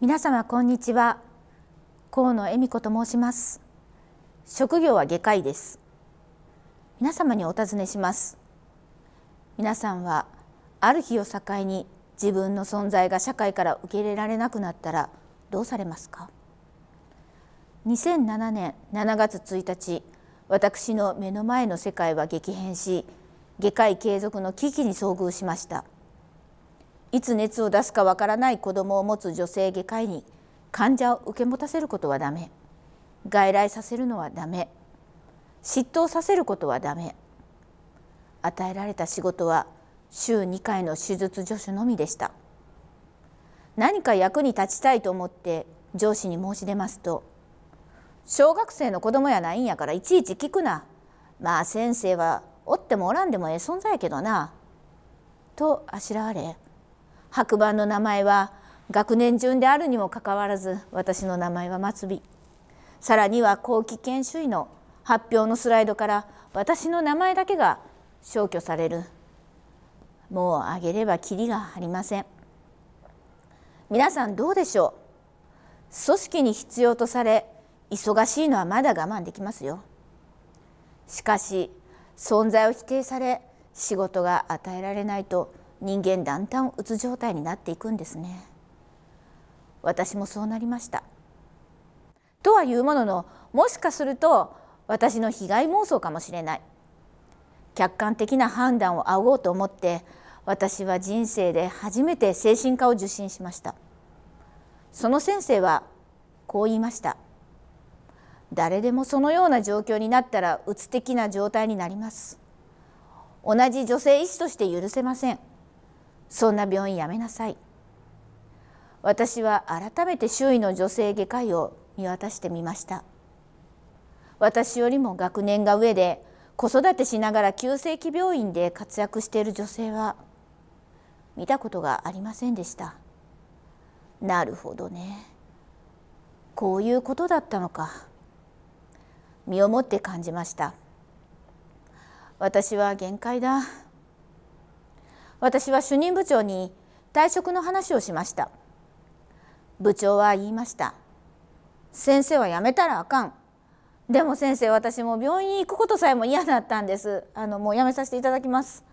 皆様こんにちは河野恵美子と申します職業は外科医です皆様にお尋ねします皆さんはある日を境に自分の存在が社会から受け入れられなくなったらどうされますか2007年7月1日私の目の前の世界は激変し外科医継続の危機に遭遇しましたいつ熱を出すかわからない子どもを持つ女性外科医に患者を受け持たせることはダメ外来させるのはダメ嫉妬させることはダメ与えられた仕事は週2回の手術助手のみでした何か役に立ちたいと思って上司に申し出ますと「小学生の子供やないんやからいちいち聞くな」「まあ先生はおってもおらんでもええ存在やけどな」とあしらわれ白板の名前は学年順であるにもかかわらず私の名前は末尾さらには後期研修医の発表のスライドから私の名前だけが消去されるもうあげればきりがありません皆さんどうでしょう組織に必要とされ忙しいのはまだ我慢できますよしかし存在を否定され仕事が与えられないと人間だんだんうつ状態になっていくんですね私もそうなりましたとはいうもののもしかすると私の被害妄想かもしれない客観的な判断を仰ごうと思って私は人生で初めて精神科を受診しましたその先生はこう言いました誰でもそのような状況になったらうつ的な状態になります同じ女性医師として許せませんそんな病院やめなさい私は改めて周囲の女性外科医を見渡してみました私よりも学年が上で子育てしながら急性期病院で活躍している女性は見たことがありませんでしたなるほどねこういうことだったのか身をもって感じました私は限界だ私は主任部長に退職の話をしました部長は言いました先生は辞めたらあかんでも先生私も病院に行くことさえも嫌だったんですあのもう辞めさせていただきます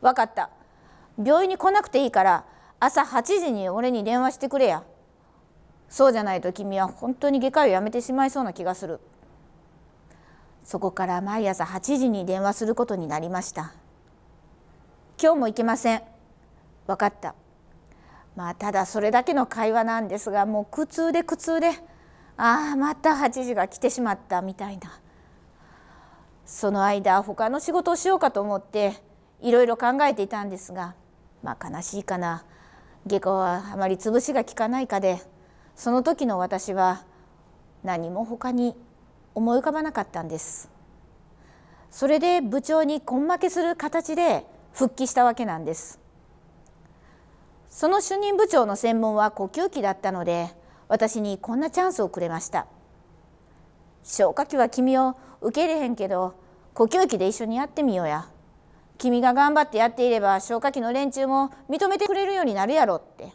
分かった病院に来なくていいから朝8時に俺に電話してくれやそうじゃないと君は本当に外科医を辞めてしまいそうな気がするそこから毎朝8時に電話することになりました今日も行けません分かったまあただそれだけの会話なんですがもう苦痛で苦痛でああまた8時が来てしまったみたいなその間他の仕事をしようかと思っていろいろ考えていたんですがまあ悲しいかな下校はあまり潰しが効かないかでその時の私は何も他に思い浮かばなかったんです。それで部長に根負けする形で復帰したわけなんですその主任部長の専門は呼吸器だったので私にこんなチャンスをくれました消化器は君を受け入れへんけど呼吸器で一緒にやってみようや君が頑張ってやっていれば消化器の連中も認めてくれるようになるやろって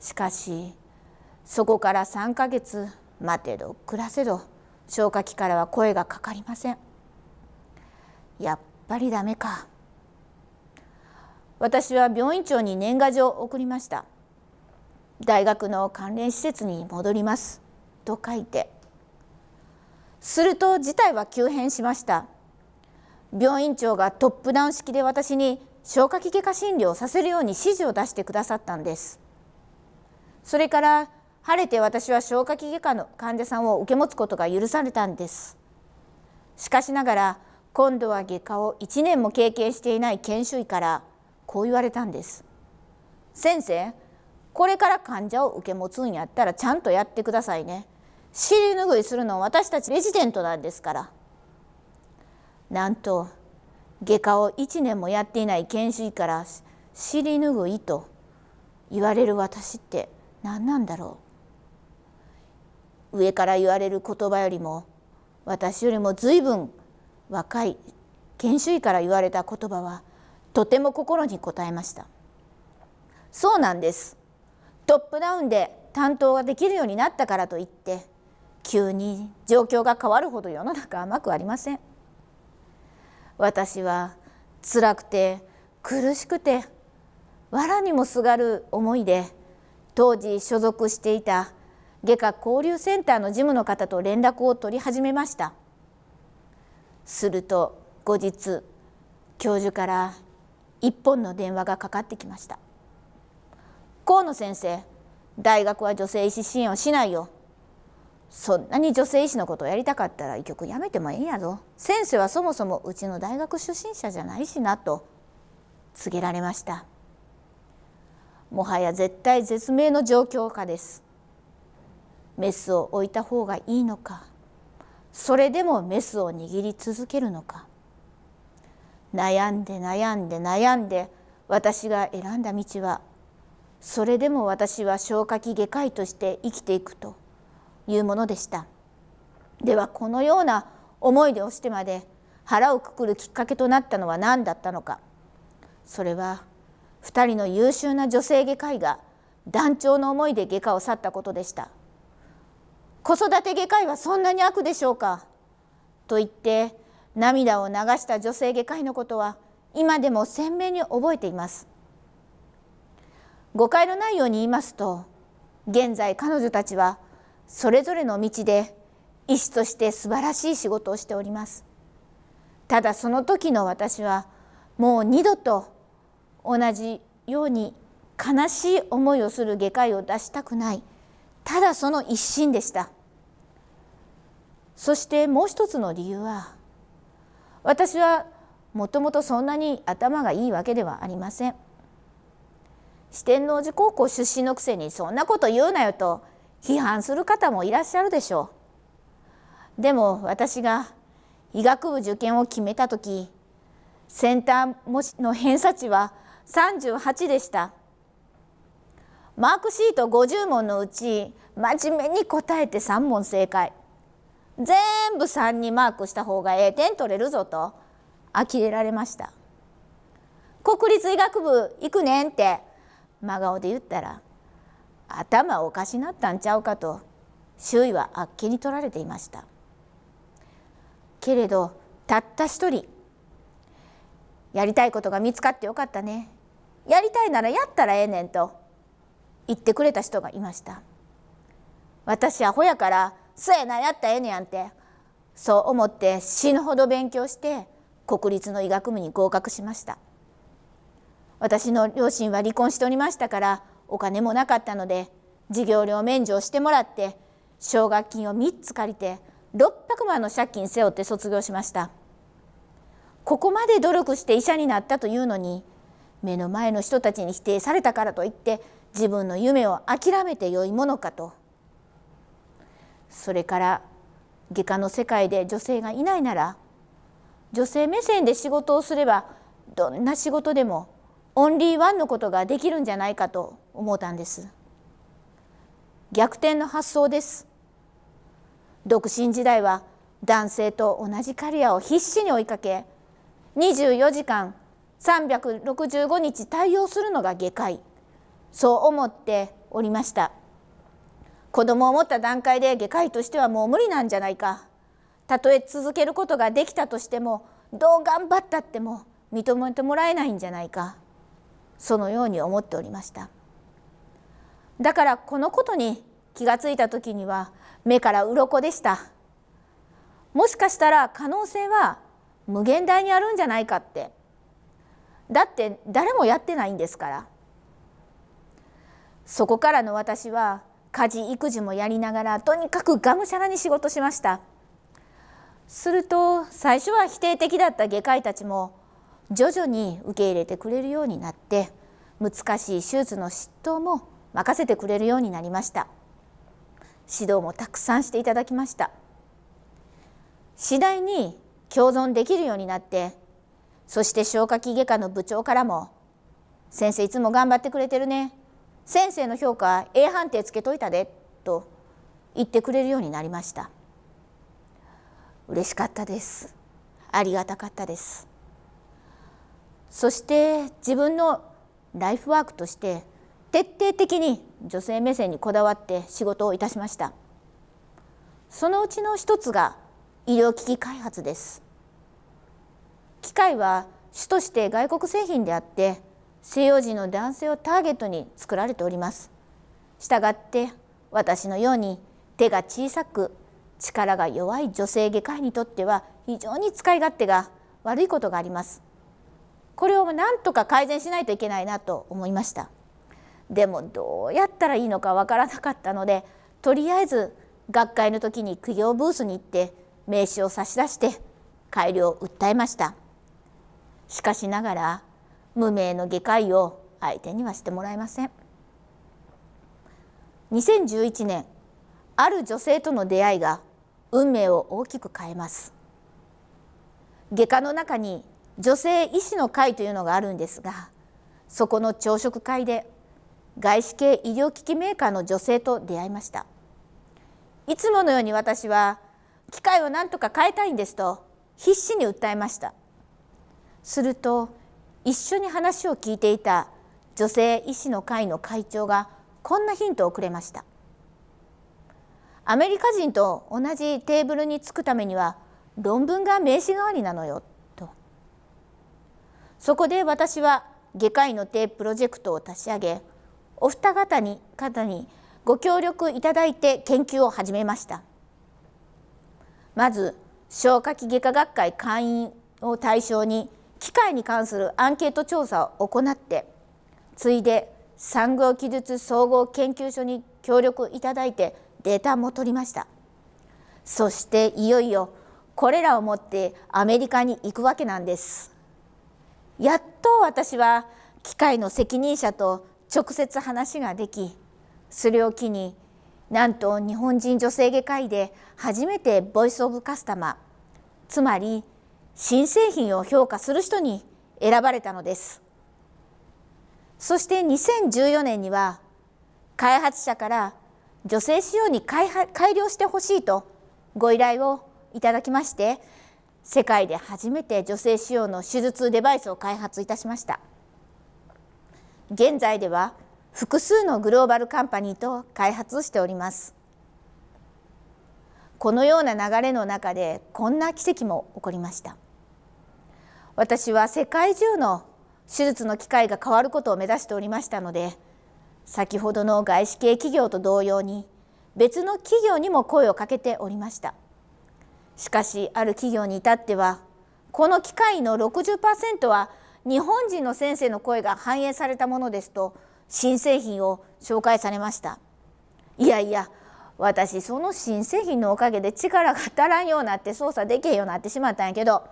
しかしそこから3ヶ月待てど暮らせど消化器からは声がかかりませんやっぱりダメか私は病院長に年賀状を送りました大学の関連施設に戻りますと書いてすると事態は急変しました病院長がトップダウン式で私に消化器外科診療をさせるように指示を出してくださったんですそれから晴れて私は消化器外科の患者さんを受け持つことが許されたんですしかしながら今度は外科を1年も経験していない研修医からこう言われたんです。先生これから患者を受け持つんやったらちゃんとやってくださいね。尻拭いするの私たちレジデントなんですから。なんと外科を1年もやっていない研修医から尻拭いと言われる私って何なんだろう上から言われる言葉よりも私よりも随分若い研修医から言われた言葉はとても心に応えましたそうなんですトップダウンで担当ができるようになったからといって急に状況が変わるほど世の中甘くありません私は辛くて苦しくて藁にもすがる思いで当時所属していた外科交流センターの事務の方と連絡を取り始めましたすると後日教授から一本の電話がかかってきました河野先生大学は女性医師支援をしないよそんなに女性医師のことをやりたかったら医局やめてもええやぞ先生はそもそもうちの大学出身者じゃないしなと告げられましたもはや絶対絶命の状況下ですメスを置いた方がいいのかそれでもメスを握り続けるのか悩んで悩んで悩んで私が選んだ道はそれでも私は消化器外科医として生きていくというものでしたではこのような思いで押してまで腹をくくるきっかけとなったのは何だったのかそれは2人の優秀な女性外科医が断腸の思いで外科を去ったことでした。子育て外科医はそんなに悪でしょうかと言って涙を流した女性外科医のことは今でも鮮明に覚えています誤解のないように言いますと現在彼女たちはそれぞれの道で医師として素晴らしい仕事をしておりますただその時の私はもう二度と同じように悲しい思いをする外科医を出したくないただその一心でしたそしてもう一つの理由は私はもともとそんなに頭がいいわけではありません四天王寺高校出身のくせにそんなこと言うなよと批判する方もいらっしゃるでしょうでも私が医学部受験を決めた時センター模試の偏差値は38でした。マークシート50問のうち真面目に答えて3問正解全部3にマークした方がええ点取れるぞと呆れられました国立医学部行くねんって真顔で言ったら頭おかしなったんちゃうかと周囲はあっけに取られていましたけれどたった一人やりたいことが見つかってよかったねやりたいならやったらええねんと言ってくれた人がいました私アホやからそうやなやったらええねやんてそう思って死ぬほど勉強して国立の医学部に合格しました私の両親は離婚しておりましたからお金もなかったので授業料免除をしてもらって奨学金を3つ借りて600万の借金背負って卒業しましたここまで努力して医者になったというのに目の前の人たちに否定されたからといって自分の夢を諦めてよいものかとそれから外科の世界で女性がいないなら女性目線で仕事をすればどんな仕事でもオンリーワンのことができるんじゃないかと思ったんです逆転の発想です独身時代は男性と同じキャリアを必死に追いかけ24時間365日対応するのが外科医そう思っておりました子供を持った段階で外科医としてはもう無理なんじゃないかたとえ続けることができたとしてもどう頑張ったっても認めてもらえないんじゃないかそのように思っておりましただからこのことに気がついた時には目から鱗でしたもしかしたら可能性は無限大にあるんじゃないかってだって誰もやってないんですからそこからの私は家事育児もやりながらとにかくがむしゃらに仕事しましたすると最初は否定的だった外科医たちも徐々に受け入れてくれるようになって難しい手術の執刀も任せてくれるようになりました指導もたくさんしていただきました次第に共存できるようになってそして消化器外科の部長からも「先生いつも頑張ってくれてるね先生の評価 A 判定つけといたでと言ってくれるようになりました嬉しかったですありがたかったですそして自分のライフワークとして徹底的に女性目線にこだわって仕事をいたしましたそのうちの一つが医療機器開発です機械は主として外国製品であって西洋人の男性をターゲットに作られておりますしたがって私のように手が小さく力が弱い女性外科医にとっては非常に使い勝手が悪いことがありますこれを何とか改善しないといけないなと思いましたでもどうやったらいいのかわからなかったのでとりあえず学会の時に苦行ブースに行って名刺を差し出して改良を訴えましたしかしながら無名の外科医を相手にはしてもらえません2011年ある女性との出会いが運命を大きく変えます外科の中に女性医師の会というのがあるんですがそこの朝食会で外資系医療機器メーカーの女性と出会いましたいつものように私は機械を何とか変えたいんですと必死に訴えましたすると一緒に話を聞いていた女性医師の会の会長がこんなヒントをくれましたアメリカ人と同じテーブルにつくためには論文が名刺代わりなのよとそこで私は外科医の手プロジェクトを立ち上げお二方に方にご協力いただいて研究を始めましたまず消化器外科学会会員を対象に機械に関するアンケート調査を行ってついで産業技術総合研究所に協力いただいてデータも取りましたそしていよいよこれらを持ってアメリカに行くわけなんですやっと私は機械の責任者と直接話ができそれを機になんと日本人女性外科医で初めてボイス・オブ・カスタマーつまり新製品を評価する人に選ばれたのですそして2014年には開発者から女性仕様に改良してほしいとご依頼をいただきまして世界で初めて女性仕様の手術デバイスを開発いたしました現在では複数のグローバルカンパニーと開発しておりますこのような流れの中でこんな奇跡も起こりました私は世界中の手術の機会が変わることを目指しておりましたので先ほどの外資系企業と同様に別の企業にも声をかけておりましたしかしある企業に至ってはこの機会の60%は日本人の先生の声が反映されたものですと新製品を紹介されましたいやいや私その新製品のおかげで力が足らんようになって操作できへんようになってしまったんやけど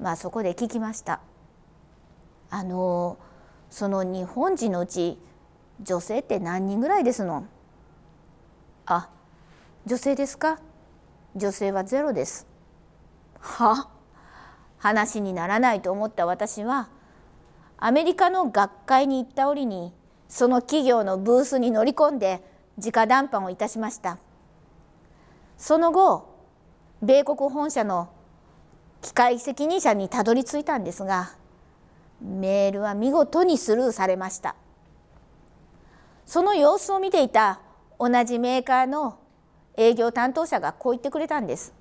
まあ、そこで聞きました。あのその日本人のうち女性って何人ぐらいですのあ女性ですか女性はゼロです。は話にならないと思った私はアメリカの学会に行った折にその企業のブースに乗り込んで直談判をいたしましたその後米国本社の機械責任者にたどり着いたんですがメールは見事にスルーされましたその様子を見ていた同じメーカーの営業担当者がこう言ってくれたんです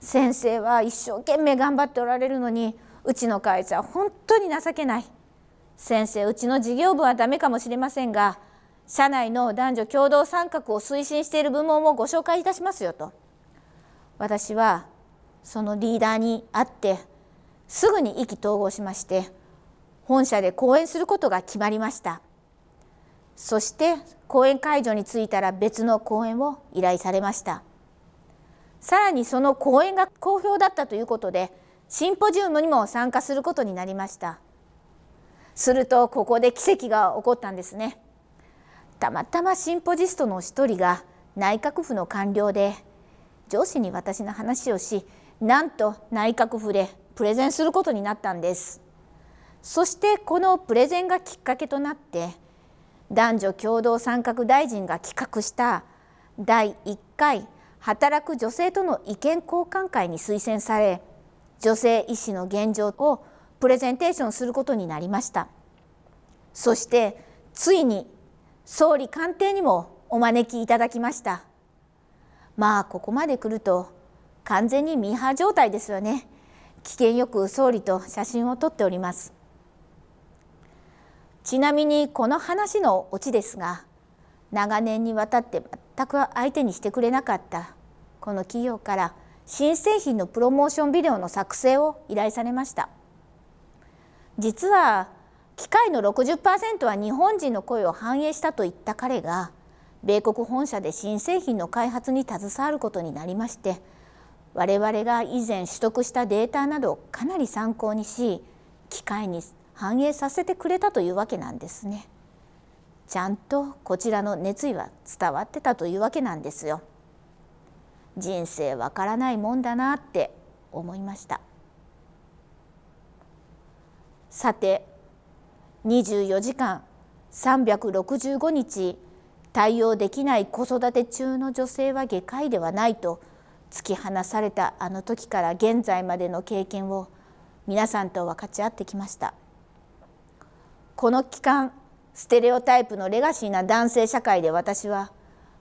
先生は一生懸命頑張っておられるのにうちの会社は本当に情けない先生うちの事業部はダメかもしれませんが社内の男女共同参画を推進している部門をご紹介いたしますよと私はそのリーダーに会ってすぐに意気投合しまして本社で講演することが決まりましたそして講演会場に着いたら別の講演を依頼されましたさらにその講演が好評だったということでシンポジウムにも参加することになりましたするとここで奇跡が起こったんですねたまたまシンポジストの一人が内閣府の官僚で上司に私の話をしなんと内閣府でプレゼンすることになったんですそしてこのプレゼンがきっかけとなって男女共同参画大臣が企画した第1回働く女性との意見交換会に推薦され女性医師の現状をプレゼンテーションすることになりましたそしてついに総理官邸にもお招きいただきましたまあここまで来ると完全にミーハー状態ですよね危険よく総理と写真を撮っておりますちなみにこの話のオチですが長年にわたって全く相手にしてくれなかったこの企業から新製品のプロモーションビデオの作成を依頼されました実は機械の60%は日本人の声を反映したと言った彼が米国本社で新製品の開発に携わることになりまして我々が以前取得したデータなどかなり参考にし機械に反映させてくれたというわけなんですね。ちゃんとこちらの熱意は伝わってたというわけなんですよ。人生わからないもんだなって思いましたさて24時間365日対応できない子育て中の女性は外科医ではないと突き放されたあの時から現在までの経験を皆さんと分かち合ってきましたこの期間ステレオタイプのレガシーな男性社会で私は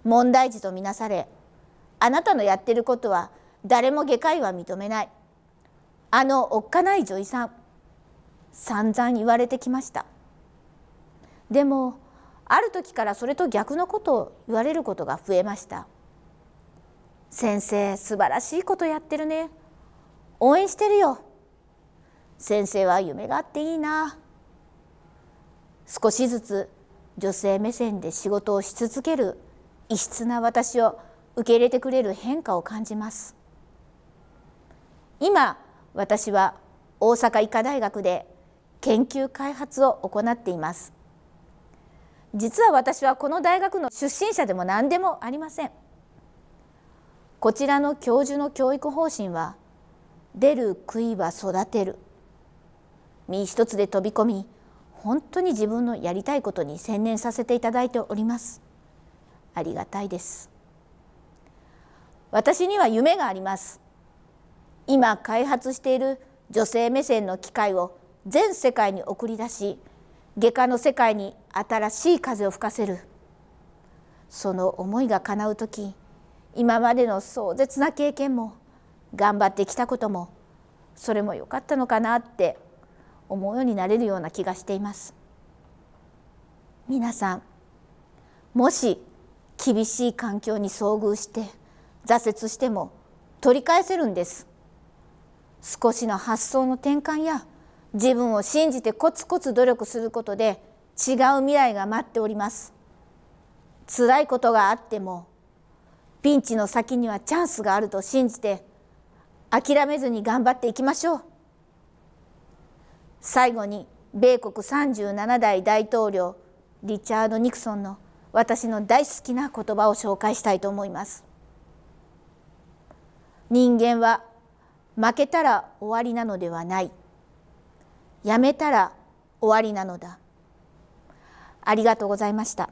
問題児とみなされあなたのやってることは誰も外科医は認めないあのおっかない女医さん散々言われてきましたでもある時からそれと逆のことを言われることが増えました先生素晴らしいことやってるね応援してるよ先生は夢があっていいな少しずつ女性目線で仕事をし続ける異質な私を受け入れてくれる変化を感じます今私は大阪医科大学で研究開発を行っています実は私はこの大学の出身者でも何でもありませんこちらの教授の教育方針は出る杭は育てる身一つで飛び込み本当に自分のやりたいことに専念させていただいておりますありがたいです私には夢があります今開発している女性目線の機会を全世界に送り出し外科の世界に新しい風を吹かせるその思いが叶う時今までの壮絶な経験も頑張ってきたこともそれも良かったのかなって思うようになれるような気がしています皆さんもし厳しい環境に遭遇して挫折しても取り返せるんです少しの発想の転換や自分を信じてコツコツ努力することで違う未来が待っております辛いことがあってもピンチの先にはチャンスがあると信じて諦めずに頑張っていきましょう最後に米国37代大統領リチャード・ニクソンの私の大好きな言葉を紹介したいと思います人間は負けたら終わりなのではないやめたら終わりなのだありがとうございました